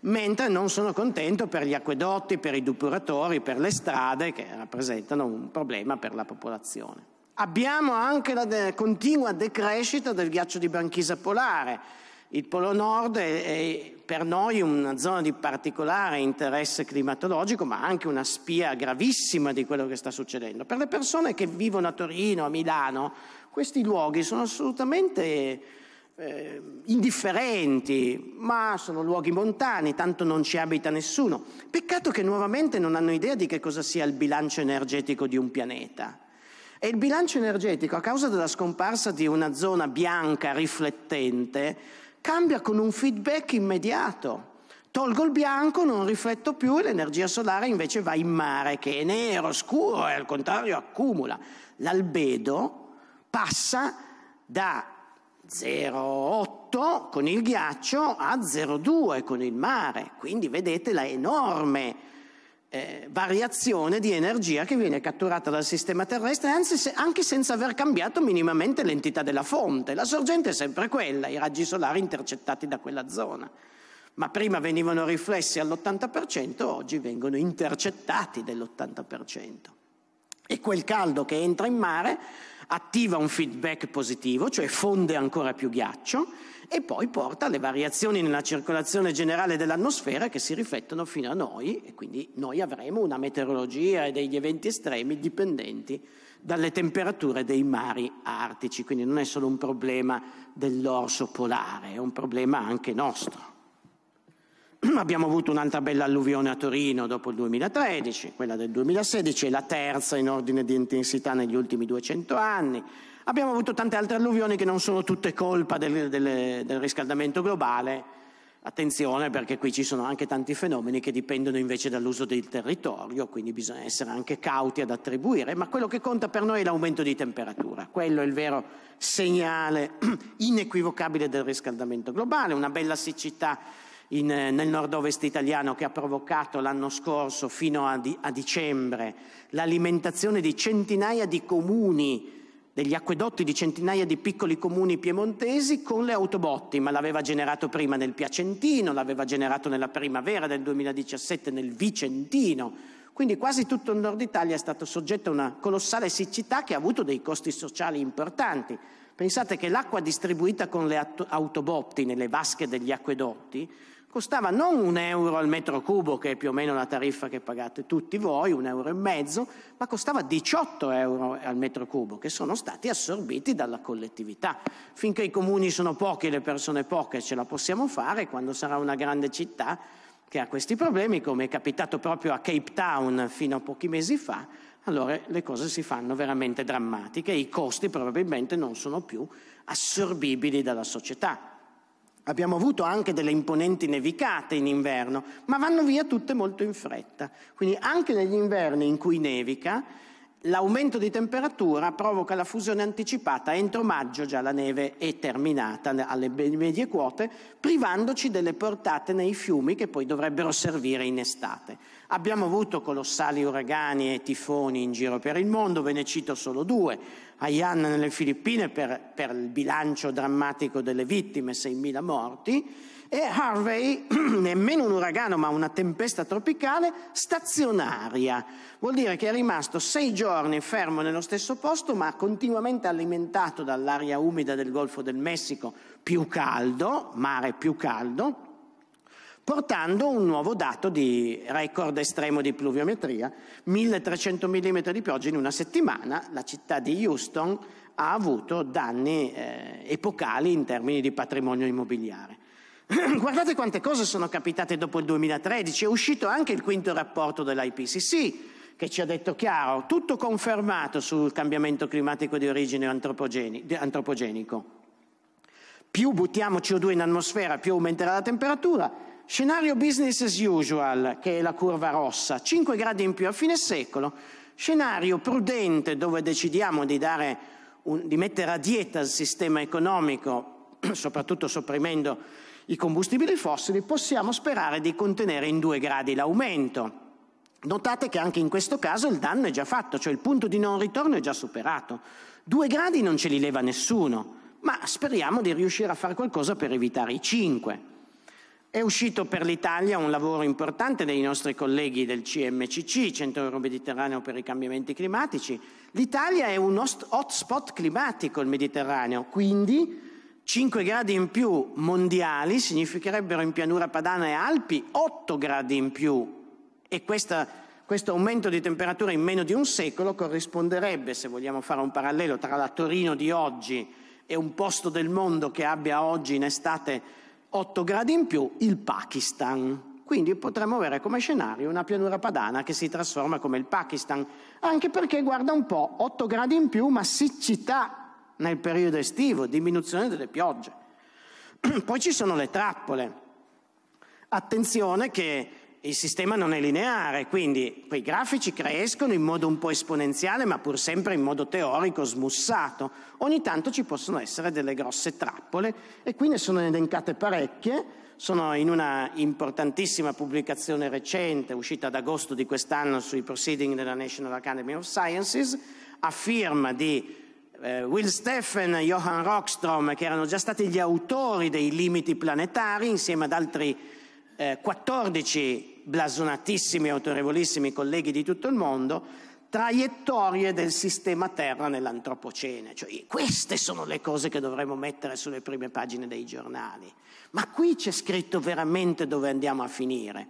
mentre non sono contento per gli acquedotti, per i depuratori, per le strade che rappresentano un problema per la popolazione. Abbiamo anche la de- continua decrescita del ghiaccio di banchisa polare. Il Polo Nord è, è per noi una zona di particolare interesse climatologico, ma anche una spia gravissima di quello che sta succedendo. Per le persone che vivono a Torino, a Milano, questi luoghi sono assolutamente eh, indifferenti, ma sono luoghi montani, tanto non ci abita nessuno. Peccato che nuovamente non hanno idea di che cosa sia il bilancio energetico di un pianeta. E il bilancio energetico, a causa della scomparsa di una zona bianca riflettente, cambia con un feedback immediato. Tolgo il bianco, non rifletto più e l'energia solare invece va in mare, che è nero, scuro e al contrario accumula. L'albedo passa da 0,8 con il ghiaccio a 0,2 con il mare, quindi vedete la enorme eh, variazione di energia che viene catturata dal sistema terrestre anzi, se, anche senza aver cambiato minimamente l'entità della fonte. La sorgente è sempre quella, i raggi solari intercettati da quella zona, ma prima venivano riflessi all'80%, oggi vengono intercettati dell'80%. E quel caldo che entra in mare attiva un feedback positivo, cioè fonde ancora più ghiaccio, e poi porta le variazioni nella circolazione generale dell'atmosfera che si riflettono fino a noi e quindi noi avremo una meteorologia e degli eventi estremi dipendenti dalle temperature dei mari artici, quindi non è solo un problema dell'orso polare, è un problema anche nostro. abbiamo avuto un'altra bella alluvione a Torino dopo il 2013, quella del 2016 è la terza in ordine di intensità negli ultimi 200 anni. Abbiamo avuto tante altre alluvioni che non sono tutte colpa del, del, del riscaldamento globale. Attenzione perché qui ci sono anche tanti fenomeni che dipendono invece dall'uso del territorio, quindi bisogna essere anche cauti ad attribuire, ma quello che conta per noi è l'aumento di temperatura, quello è il vero segnale inequivocabile del riscaldamento globale, una bella siccità in, eh, nel nord-ovest italiano che ha provocato l'anno scorso fino a, di, a dicembre l'alimentazione di centinaia di comuni degli acquedotti di centinaia di piccoli comuni piemontesi con le autobotti, ma l'aveva generato prima nel Piacentino, l'aveva generato nella primavera del 2017 nel Vicentino. Quindi quasi tutto il nord Italia è stato soggetto a una colossale siccità che ha avuto dei costi sociali importanti. Pensate che l'acqua distribuita con le autobotti nelle vasche degli acquedotti costava non un euro al metro cubo, che è più o meno la tariffa che pagate tutti voi, un euro e mezzo, ma costava 18 euro al metro cubo, che sono stati assorbiti dalla collettività. Finché i comuni sono pochi, e le persone poche, ce la possiamo fare, quando sarà una grande città che ha questi problemi, come è capitato proprio a Cape Town fino a pochi mesi fa, allora le cose si fanno veramente drammatiche e i costi probabilmente non sono più assorbibili dalla società. Abbiamo avuto anche delle imponenti nevicate in inverno, ma vanno via tutte molto in fretta. Quindi anche negli inverni in cui nevica, l'aumento di temperatura provoca la fusione anticipata. Entro maggio già la neve è terminata alle medie quote, privandoci delle portate nei fiumi che poi dovrebbero servire in estate. Abbiamo avuto colossali uragani e tifoni in giro per il mondo, ve ne cito solo due a Yanna nelle Filippine per, per il bilancio drammatico delle vittime, 6.000 morti, e Harvey, nemmeno un uragano ma una tempesta tropicale, stazionaria. Vuol dire che è rimasto sei giorni fermo nello stesso posto ma continuamente alimentato dall'aria umida del Golfo del Messico più caldo, mare più caldo, portando un nuovo dato di record estremo di pluviometria, 1300 mm di pioggia in una settimana, la città di Houston ha avuto danni eh, epocali in termini di patrimonio immobiliare. Guardate quante cose sono capitate dopo il 2013, è uscito anche il quinto rapporto dell'IPCC che ci ha detto chiaro, tutto confermato sul cambiamento climatico di origine antropogenico. Più buttiamo CO2 in atmosfera, più aumenterà la temperatura, scenario business as usual, che è la curva rossa, 5 gradi in più a fine secolo, scenario prudente dove decidiamo di, un, di mettere a dieta il sistema economico, soprattutto sopprimendo i combustibili fossili, possiamo sperare di contenere in 2 gradi l'aumento. Notate che anche in questo caso il danno è già fatto, cioè il punto di non ritorno è già superato. Due gradi non ce li leva nessuno, ma speriamo di riuscire a fare qualcosa per evitare i 5. È uscito per l'Italia un lavoro importante dei nostri colleghi del CMCC, Centro Euro Mediterraneo per i Cambiamenti Climatici. L'Italia è un hotspot climatico, il Mediterraneo, quindi 5 gradi in più mondiali significherebbero in pianura padana e Alpi 8 gradi in più e questa, questo aumento di temperatura in meno di un secolo corrisponderebbe, se vogliamo fare un parallelo, tra la Torino di oggi e un posto del mondo che abbia oggi in estate 8 gradi in più il Pakistan. Quindi potremmo avere come scenario una pianura padana che si trasforma come il Pakistan, anche perché guarda un po', 8 gradi in più, massiccità nel periodo estivo, diminuzione delle piogge. Poi ci sono le trappole. Attenzione che il sistema non è lineare, quindi quei grafici crescono in modo un po' esponenziale, ma pur sempre in modo teorico, smussato. Ogni tanto ci possono essere delle grosse trappole e qui ne sono elencate parecchie. Sono in una importantissima pubblicazione recente, uscita ad agosto di quest'anno sui Proceedings della National Academy of Sciences, a firma di eh, Will Steffen e Johan Rockstrom, che erano già stati gli autori dei limiti planetari, insieme ad altri eh, 14 blasonatissimi e autorevolissimi colleghi di tutto il mondo traiettorie del sistema Terra nell'antropocene. Cioè, queste sono le cose che dovremmo mettere sulle prime pagine dei giornali. Ma qui c'è scritto veramente dove andiamo a finire.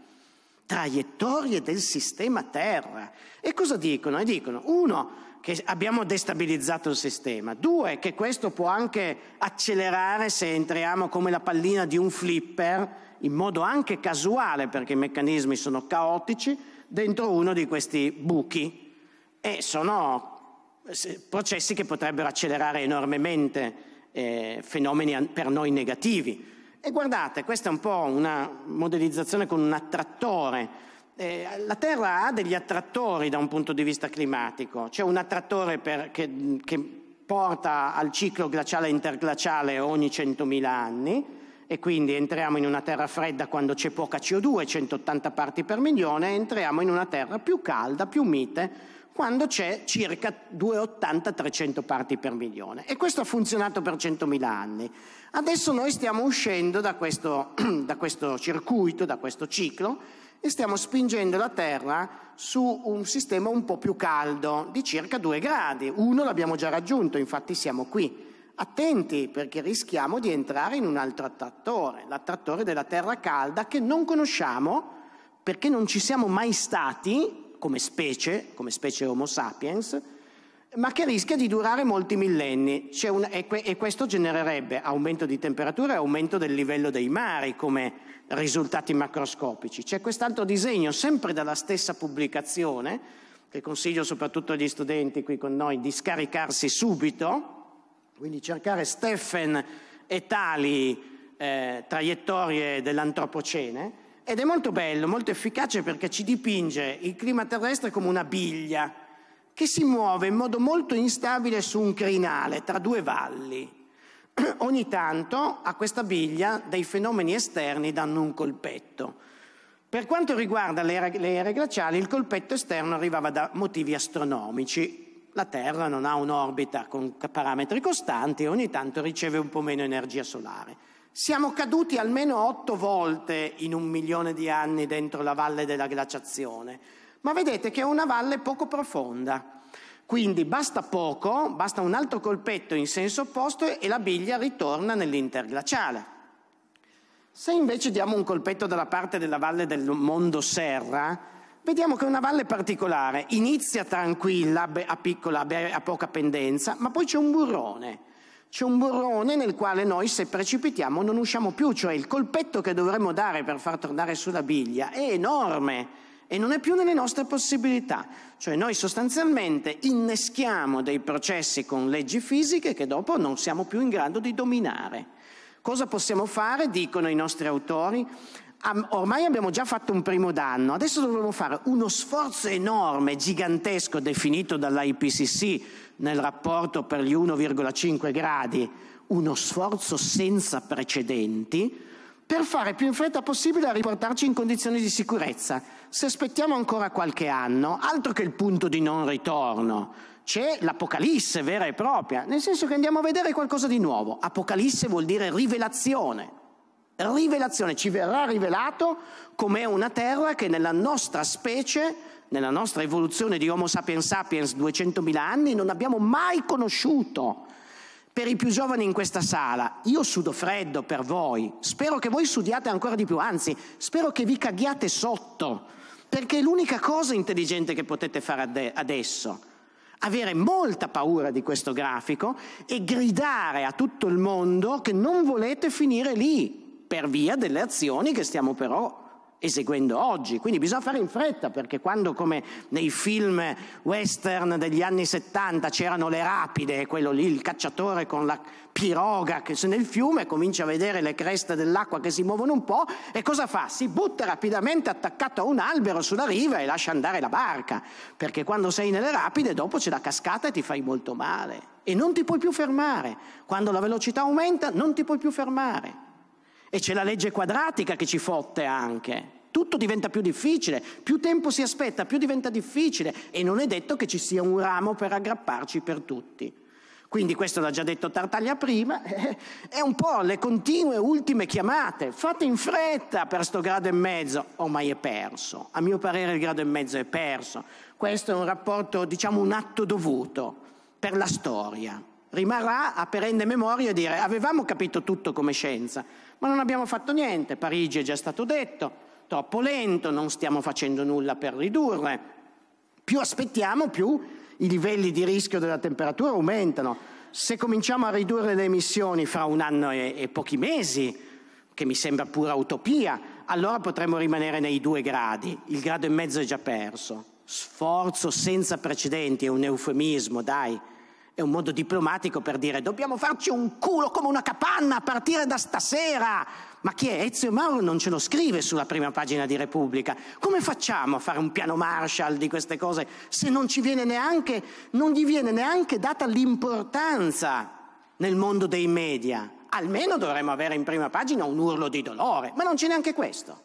Traiettorie del sistema Terra. E cosa dicono? E dicono, uno, che abbiamo destabilizzato il sistema, due, che questo può anche accelerare se entriamo come la pallina di un flipper in modo anche casuale, perché i meccanismi sono caotici, dentro uno di questi buchi. E sono eh, processi che potrebbero accelerare enormemente eh, fenomeni per noi negativi. E guardate, questa è un po' una modellizzazione con un attrattore. Eh, la Terra ha degli attrattori da un punto di vista climatico, c'è un attrattore per, che, che porta al ciclo glaciale interglaciale ogni 100.000 anni, e quindi entriamo in una terra fredda quando c'è poca CO2, 180 parti per milione, e entriamo in una terra più calda, più mite, quando c'è circa 280-300 parti per milione. E questo ha funzionato per 100.000 anni. Adesso noi stiamo uscendo da questo, da questo circuito, da questo ciclo, e stiamo spingendo la Terra su un sistema un po' più caldo, di circa 2 gradi. Uno l'abbiamo già raggiunto, infatti siamo qui. Attenti perché rischiamo di entrare in un altro attrattore, l'attrattore della terra calda che non conosciamo perché non ci siamo mai stati come specie, come specie Homo sapiens, ma che rischia di durare molti millenni un, e, que, e questo genererebbe aumento di temperatura e aumento del livello dei mari come risultati macroscopici. C'è quest'altro disegno, sempre dalla stessa pubblicazione, che consiglio soprattutto agli studenti qui con noi di scaricarsi subito, quindi cercare Steffen e tali eh, traiettorie dell'antropocene ed è molto bello, molto efficace perché ci dipinge il clima terrestre come una biglia che si muove in modo molto instabile su un crinale tra due valli. Ogni tanto a questa biglia dei fenomeni esterni danno un colpetto. Per quanto riguarda le ere glaciali, il colpetto esterno arrivava da motivi astronomici, la Terra non ha un'orbita con parametri costanti e ogni tanto riceve un po' meno energia solare. Siamo caduti almeno otto volte in un milione di anni dentro la valle della glaciazione, ma vedete che è una valle poco profonda. Quindi basta poco, basta un altro colpetto in senso opposto e la biglia ritorna nell'interglaciale. Se invece diamo un colpetto dalla parte della valle del mondo serra, vediamo che è una valle particolare, inizia tranquilla, a piccola, a poca pendenza, ma poi c'è un burrone. C'è un burrone nel quale noi se precipitiamo non usciamo più, cioè il colpetto che dovremmo dare per far tornare sulla biglia è enorme e non è più nelle nostre possibilità. Cioè noi sostanzialmente inneschiamo dei processi con leggi fisiche che dopo non siamo più in grado di dominare. Cosa possiamo fare, dicono i nostri autori? ormai abbiamo già fatto un primo danno, adesso dovremmo fare uno sforzo enorme, gigantesco, definito dall'IPCC nel rapporto per gli 1,5 gradi, uno sforzo senza precedenti per fare più in fretta possibile a riportarci in condizioni di sicurezza. Se aspettiamo ancora qualche anno, altro che il punto di non ritorno, c'è l'apocalisse vera e propria, nel senso che andiamo a vedere qualcosa di nuovo. Apocalisse vuol dire rivelazione rivelazione, ci verrà rivelato com'è una terra che nella nostra specie, nella nostra evoluzione di Homo sapiens sapiens 200.000 anni, non abbiamo mai conosciuto. Per i più giovani in questa sala, io sudo freddo per voi, spero che voi sudiate ancora di più, anzi, spero che vi caghiate sotto, perché è l'unica cosa intelligente che potete fare ad- adesso avere molta paura di questo grafico e gridare a tutto il mondo che non volete finire lì per via delle azioni che stiamo però eseguendo oggi. Quindi bisogna fare in fretta perché quando come nei film western degli anni 70 c'erano le rapide, quello lì il cacciatore con la piroga che se nel fiume comincia a vedere le creste dell'acqua che si muovono un po' e cosa fa? Si butta rapidamente attaccato a un albero sulla riva e lascia andare la barca, perché quando sei nelle rapide dopo c'è la cascata e ti fai molto male e non ti puoi più fermare. Quando la velocità aumenta non ti puoi più fermare. E c'è la legge quadratica che ci fotte anche. Tutto diventa più difficile, più tempo si aspetta, più diventa difficile e non è detto che ci sia un ramo per aggrapparci per tutti. Quindi questo l'ha già detto Tartaglia prima, è un po' le continue ultime chiamate, fate in fretta per sto grado e mezzo, ormai oh, è perso, a mio parere il grado e mezzo è perso, questo è un rapporto, diciamo un atto dovuto per la storia, rimarrà a perenne memoria e dire avevamo capito tutto come scienza, ma non abbiamo fatto niente, Parigi è già stato detto, troppo lento, non stiamo facendo nulla per ridurre. Più aspettiamo, più i livelli di rischio della temperatura aumentano. Se cominciamo a ridurre le emissioni fra un anno e, e pochi mesi, che mi sembra pura utopia, allora potremmo rimanere nei due gradi, il grado e mezzo è già perso. Sforzo senza precedenti, è un eufemismo, dai. È un modo diplomatico per dire dobbiamo farci un culo come una capanna a partire da stasera. Ma chi è? Ezio Mauro non ce lo scrive sulla prima pagina di Repubblica. Come facciamo a fare un piano Marshall di queste cose se non ci viene neanche, non gli viene neanche data l'importanza nel mondo dei media? Almeno dovremmo avere in prima pagina un urlo di dolore, ma non c'è neanche questo.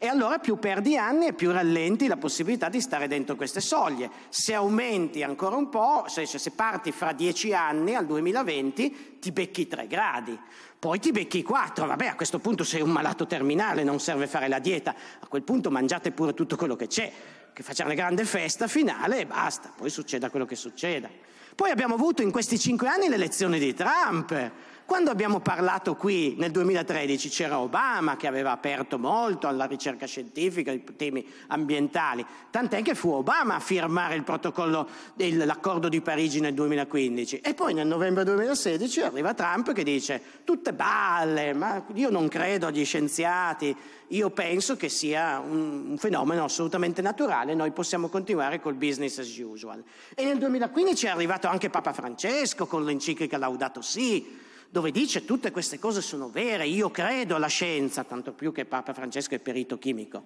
E allora più perdi anni e più rallenti la possibilità di stare dentro queste soglie. Se aumenti ancora un po', cioè se parti fra dieci anni al 2020, ti becchi tre gradi, poi ti becchi quattro. Vabbè, a questo punto sei un malato terminale, non serve fare la dieta. A quel punto mangiate pure tutto quello che c'è, che facciamo una grande festa finale e basta. Poi succeda quello che succeda. Poi abbiamo avuto in questi cinque anni l'elezione di Trump quando abbiamo parlato qui nel 2013 c'era Obama che aveva aperto molto alla ricerca scientifica ai temi ambientali, tant'è che fu Obama a firmare il protocollo dell'accordo di Parigi nel 2015 e poi nel novembre 2016 arriva Trump che dice tutte balle, ma io non credo agli scienziati, io penso che sia un, fenomeno assolutamente naturale, noi possiamo continuare col business as usual. E nel 2015 è arrivato anche Papa Francesco con l'enciclica Laudato Si', dove dice tutte queste cose sono vere, io credo alla scienza, tanto più che Papa Francesco è perito chimico,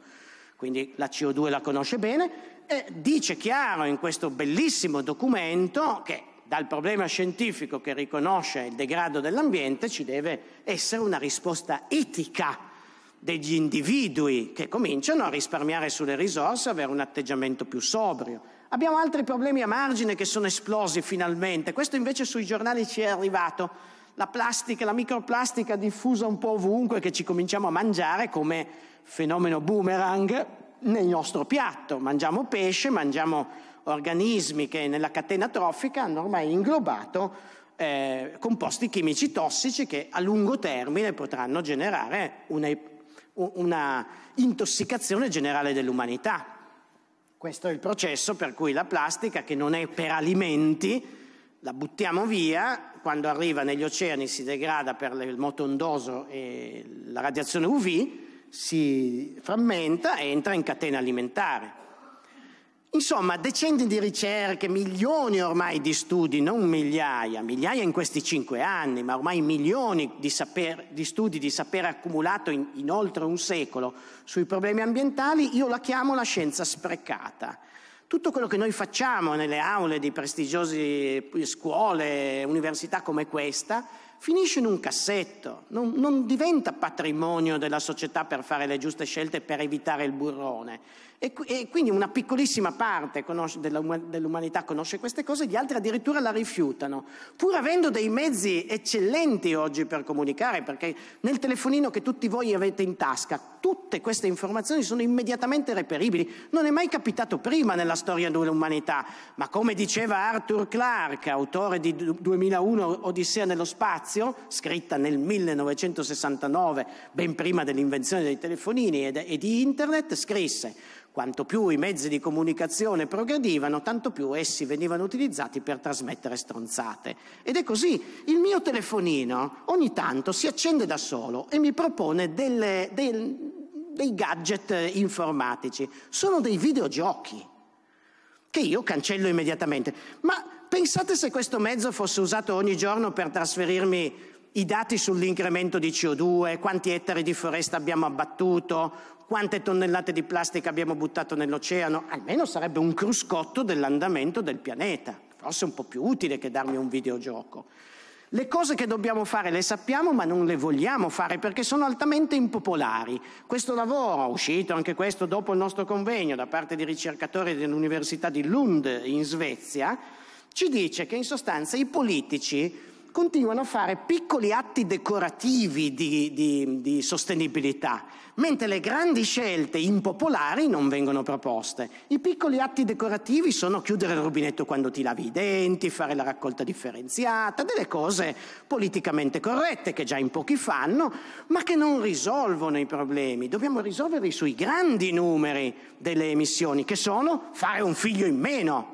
quindi la CO2 la conosce bene, e dice chiaro in questo bellissimo documento che dal problema scientifico che riconosce il degrado dell'ambiente ci deve essere una risposta etica degli individui che cominciano a risparmiare sulle risorse, avere un atteggiamento più sobrio. Abbiamo altri problemi a margine che sono esplosi finalmente, questo invece sui giornali ci è arrivato la plastica, la microplastica diffusa un po' ovunque che ci cominciamo a mangiare come fenomeno boomerang nel nostro piatto. Mangiamo pesce, mangiamo organismi che nella catena trofica hanno ormai inglobato eh, composti chimici tossici che a lungo termine potranno generare una, una intossicazione generale dell'umanità. Questo è il processo per cui la plastica, che non è per alimenti, la buttiamo via, quando arriva negli oceani si degrada per il moto ondoso e la radiazione UV, si frammenta e entra in catena alimentare. Insomma, decenni di ricerche, milioni ormai di studi, non migliaia, migliaia in questi cinque anni, ma ormai milioni di, saper, di studi di sapere accumulato in, in oltre un secolo sui problemi ambientali, io la chiamo la scienza sprecata tutto quello che noi facciamo nelle aule di prestigiose eh, scuole, università come questa, finisce in un cassetto, non, non diventa patrimonio della società per fare le giuste scelte per evitare il burrone. E, e quindi una piccolissima parte conosce, dell'umanità conosce queste cose, gli altri addirittura la rifiutano, pur avendo dei mezzi eccellenti oggi per comunicare, perché nel telefonino che tutti voi avete in tasca, tutte queste informazioni sono immediatamente reperibili. Non è mai capitato prima nella storia dell'umanità, ma come diceva Arthur Clarke, autore di 2001 Odissea nello spazio, scritta nel 1969, ben prima dell'invenzione dei telefonini e di internet, scrisse quanto più i mezzi di comunicazione progredivano, tanto più essi venivano utilizzati per trasmettere stronzate. Ed è così. Il mio telefonino ogni tanto si accende da solo e mi propone delle, del, dei gadget informatici. Sono dei videogiochi che io cancello immediatamente. Ma pensate se questo mezzo fosse usato ogni giorno per trasferirmi i dati sull'incremento di CO2, quanti ettari di foresta abbiamo abbattuto, quante tonnellate di plastica abbiamo buttato nell'oceano, almeno sarebbe un cruscotto dell'andamento del pianeta, forse un po' più utile che darmi un videogioco. Le cose che dobbiamo fare le sappiamo ma non le vogliamo fare perché sono altamente impopolari. Questo lavoro, uscito anche questo dopo il nostro convegno da parte di ricercatori dell'Università di Lund in Svezia, ci dice che in sostanza i politici continuano a fare piccoli atti decorativi di, di, di, sostenibilità, mentre le grandi scelte impopolari non vengono proposte. I piccoli atti decorativi sono chiudere il rubinetto quando ti lavi i denti, fare la raccolta differenziata, delle cose politicamente corrette che già in pochi fanno, ma che non risolvono i problemi. Dobbiamo risolverli sui grandi numeri delle emissioni, che sono fare un figlio in meno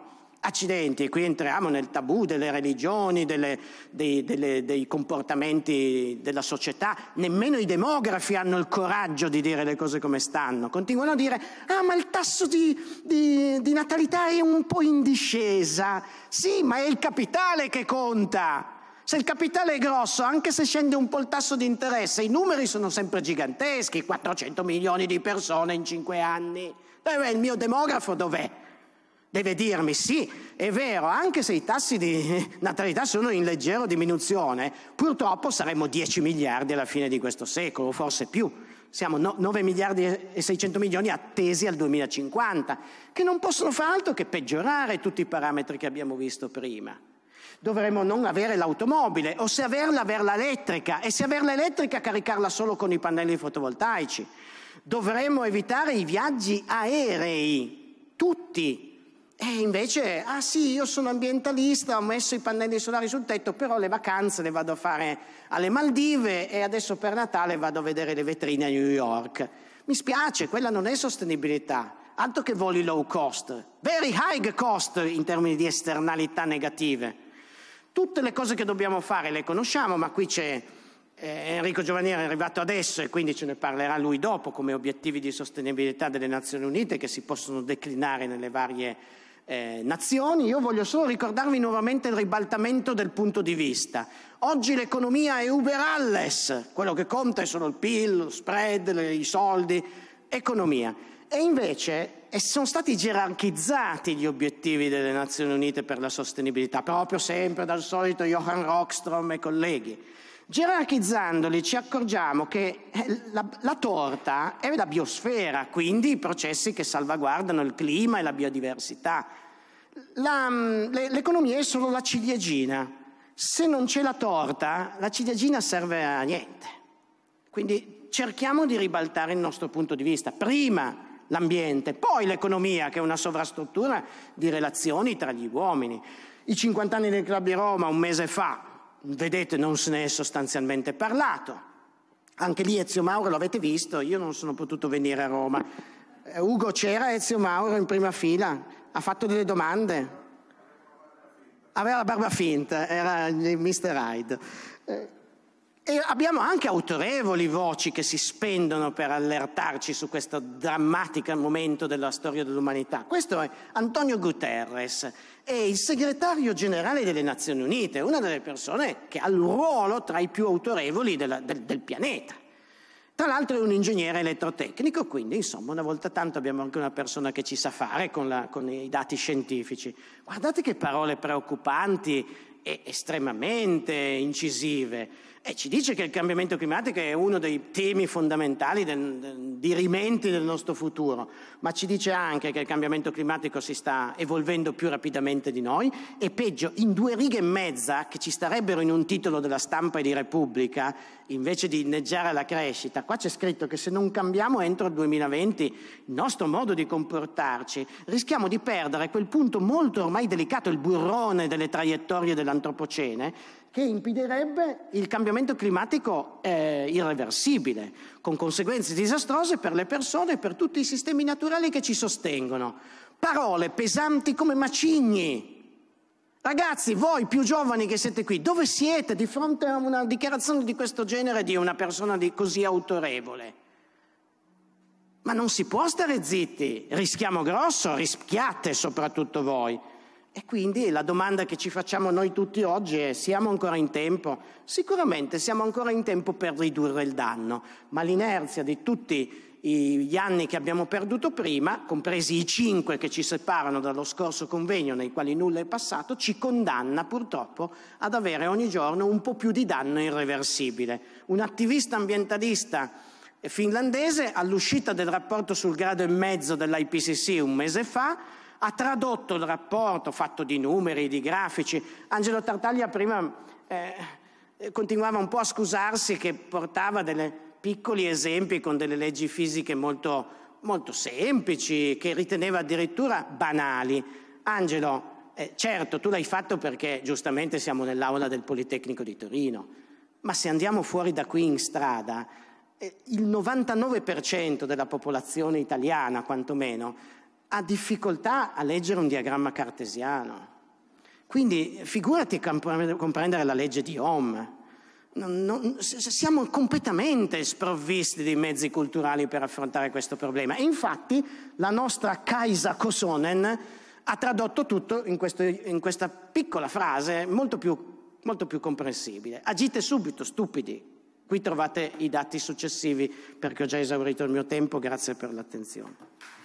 accidenti, qui entriamo nel tabù delle religioni, delle, dei, delle, dei comportamenti della società, nemmeno i demografi hanno il coraggio di dire le cose come stanno, continuano a dire, ah ma il tasso di, di, di natalità è un po' in discesa, sì ma è il capitale che conta. Se il capitale è grosso, anche se scende un po' il tasso di interesse, i numeri sono sempre giganteschi, 400 milioni di persone in 5 anni. Beh, il mio demografo dov'è? deve dirmi sì, è vero, anche se i tassi di natalità sono in leggera diminuzione, purtroppo saremmo 10 miliardi alla fine di questo secolo, forse più. Siamo 9 miliardi e 600 milioni attesi al 2050, che non possono far altro che peggiorare tutti i parametri che abbiamo visto prima. Dovremmo non avere l'automobile, o se averla, averla elettrica, e se averla elettrica, caricarla solo con i pannelli fotovoltaici. Dovremmo evitare i viaggi aerei, tutti e eh, invece, ah sì, io sono ambientalista, ho messo i pannelli solari sul tetto, però le vacanze le vado a fare alle Maldive e adesso per Natale vado a vedere le vetrine a New York. Mi spiace, quella non è sostenibilità. Altro che voli low cost, very high cost in termini di esternalità negative. Tutte le cose che dobbiamo fare le conosciamo, ma qui c'è eh, Enrico Giovanieri è arrivato adesso e quindi ce ne parlerà lui dopo come obiettivi di sostenibilità delle Nazioni Unite che si possono declinare nelle varie eh, nazioni, io voglio solo ricordarvi nuovamente il ribaltamento del punto di vista. Oggi l'economia è uber alles, quello che conta è solo il PIL, lo spread, i soldi, economia. E invece e sono stati gerarchizzati gli obiettivi delle Nazioni Unite per la sostenibilità, proprio sempre dal solito Johan Rockström e colleghi. Gerarchizzandoli ci accorgiamo che eh, la, la, torta è la biosfera, quindi i processi che salvaguardano il clima e la biodiversità. La, mm, l'economia è solo la ciliegina. Se non c'è la torta, la ciliegina serve a niente. Quindi cerchiamo di ribaltare il nostro punto di vista. Prima l'ambiente, poi l'economia, che è una sovrastruttura di relazioni tra gli uomini. I 50 anni del Club di Roma, un mese fa, vedete non se ne è sostanzialmente parlato. Anche lì Ezio Mauro l'avete visto, io non sono potuto venire a Roma. Eh, Ugo c'era, Ezio Mauro in prima fila, ha fatto delle domande. Aveva la barba finta, era il mister Hyde. Eh, e abbiamo anche autorevoli voci che si spendono per allertarci su questo drammatico momento della storia dell'umanità. Questo è Antonio Guterres, è il segretario generale delle Nazioni Unite, una delle persone che ha il ruolo tra i più autorevoli della, del, del pianeta. Tra l'altro è un ingegnere elettrotecnico, quindi insomma una volta tanto abbiamo anche una persona che ci sa fare con, la, con i dati scientifici. Guardate che parole preoccupanti e estremamente incisive e ci dice che il cambiamento climatico è uno dei temi fondamentali del, del, dirimenti del nostro futuro, ma ci dice anche che il cambiamento climatico si sta evolvendo più rapidamente di noi e peggio, in due righe e mezza che ci starebbero in un titolo della stampa e di Repubblica, invece di inneggiare alla crescita, qua c'è scritto che se non cambiamo entro il 2020 il nostro modo di comportarci, rischiamo di perdere quel punto molto ormai delicato, il burrone delle traiettorie dell'antropocene, che impedirebbe il cambiamento climatico eh, irreversibile, con conseguenze disastrose per le persone e per tutti i sistemi naturali che ci sostengono. Parole pesanti come macigni. Ragazzi, voi più giovani che siete qui, dove siete di fronte a una dichiarazione di questo genere di una persona di così autorevole? Ma non si può stare zitti, rischiamo grosso, rischiate soprattutto voi. E quindi la domanda che ci facciamo noi tutti oggi è siamo ancora in tempo? Sicuramente siamo ancora in tempo per ridurre il danno, ma l'inerzia di tutti gli anni che abbiamo perduto prima, compresi i cinque che ci separano dallo scorso convegno nei quali nulla è passato, ci condanna purtroppo ad avere ogni giorno un po' più di danno irreversibile. Un attivista ambientalista finlandese all'uscita del rapporto sul grado e mezzo dell'IPCC un mese fa ha tradotto il rapporto fatto di numeri, di grafici. Angelo Tartaglia prima eh, continuava un po' a scusarsi che portava dei piccoli esempi con delle leggi fisiche molto, molto semplici, che riteneva addirittura banali. Angelo, eh, certo, tu l'hai fatto perché giustamente siamo nell'aula del Politecnico di Torino, ma se andiamo fuori da qui in strada, eh, il 99% della popolazione italiana, quantomeno, ha difficoltà a leggere un diagramma cartesiano. Quindi figurati comprendere la legge di Ohm. Non, non, siamo completamente sprovvisti di mezzi culturali per affrontare questo problema. E infatti la nostra Kaisa Kosonen ha tradotto tutto in, questo, in questa piccola frase molto più, molto più comprensibile. Agite subito, stupidi. Qui trovate i dati successivi perché ho già esaurito il mio tempo. Grazie per l'attenzione.